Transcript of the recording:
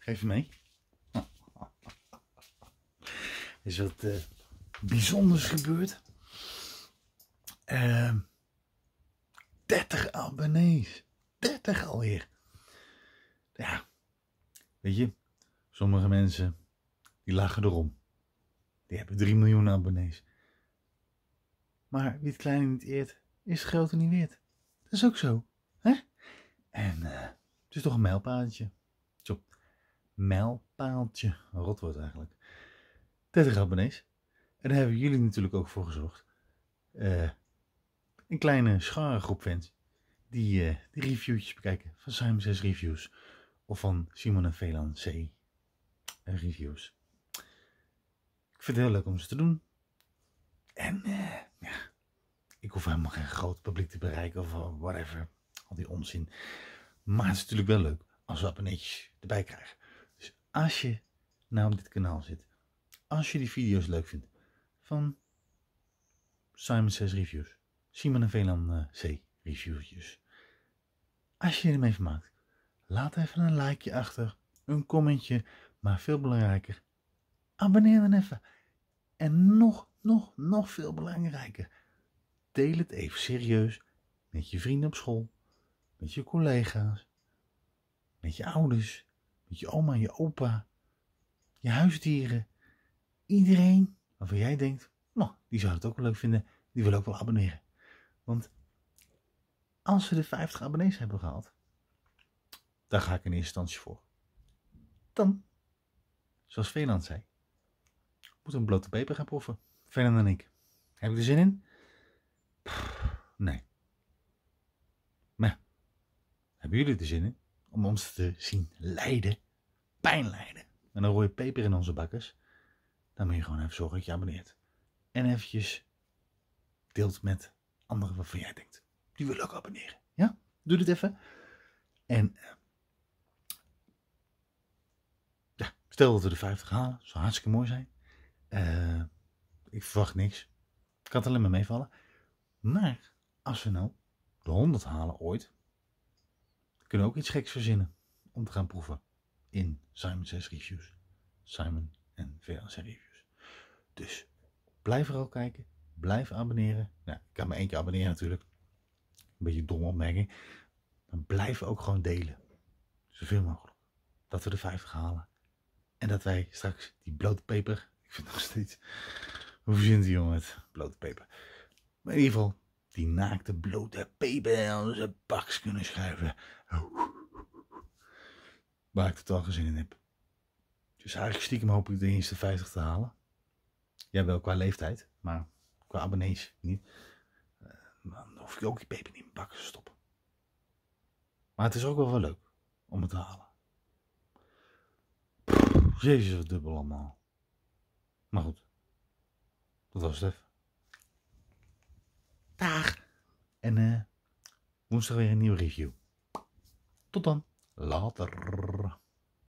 Geef me mee. is wat eh, bijzonders gebeurd. 30 ehm, abonnees. 30 alweer. Ja, weet je, sommige mensen die lachen erom. Die hebben 3 miljoen abonnees. Maar wie het kleine niet eert, is het grote niet weert. Dat is ook zo. Hè? En eh, het is toch een mijlpaaltje mijlpaaltje. Rot wordt eigenlijk. 30 abonnees. En daar hebben jullie natuurlijk ook voor gezorgd. Eh, een kleine groep fans die uh, die reviewtjes bekijken van Simon 6 Reviews of van Simon en Velan C Reviews. Ik vind het heel leuk om ze te doen. En eh, ja, ik hoef helemaal geen groot publiek te bereiken of whatever. Al die onzin. Maar het is natuurlijk wel leuk als we abonneetjes erbij krijgen. Als je nou op dit kanaal zit, als je die video's leuk vindt van Simon Says Reviews, Simon en Velan C eh, Reviewtjes. Als je er ermee vermaakt, laat even een likeje achter, een commentje, maar veel belangrijker, abonneer dan even. En nog, nog, nog veel belangrijker, deel het even serieus met je vrienden op school, met je collega's, met je ouders, je oma, je opa, je huisdieren. Iedereen waarvan jij denkt, nou, die zou het ook wel leuk vinden. Die wil ook wel abonneren. Want als we de 50 abonnees hebben gehaald, daar ga ik in eerste instantie voor. Dan, zoals Veland zei, moet een blote peper gaan proeven. Veland en ik. Heb ik er zin in? nee. Maar hebben jullie er zin in? om ons te zien lijden, pijn lijden, met een rode peper in onze bakkers, dan moet je gewoon even zorgen dat je abonneert. En eventjes deelt met anderen waarvan jij denkt, die willen ook abonneren. Ja? Doe dit even. En eh, ja, stel dat we de 50 halen, zou hartstikke mooi zijn. Eh, ik verwacht niks. Ik kan het alleen maar meevallen. Maar als we nou de 100 halen ooit, kunnen ook iets geks verzinnen om te gaan proeven in Simon 6 Reviews. Simon en VLC Reviews. Dus blijf er al kijken. Blijf abonneren. Nou, ik kan me één keer abonneren natuurlijk. Een beetje een domme opmerking. Maar blijf ook gewoon delen. Zoveel mogelijk. Dat we de 50 halen. En dat wij straks die blote peper. Ik vind nog steeds. Hoe verzint die jongen het? Blote peper. Maar in ieder geval, die naakte blote peper aan zijn baks kunnen schuiven. Waar ik het geen zin in heb. Dus eigenlijk stiekem hoop ik de eerste 50 te halen. Ja, wel qua leeftijd, maar qua abonnees niet. Uh, dan hoef ik ook die peper niet in mijn bak te stoppen. Maar het is ook wel wel leuk om het te halen. Pff, jezus, wat dubbel allemaal. Maar goed, dat was het even. Dag. En eh, woensdag weer een nieuwe review. Tot dan. Later.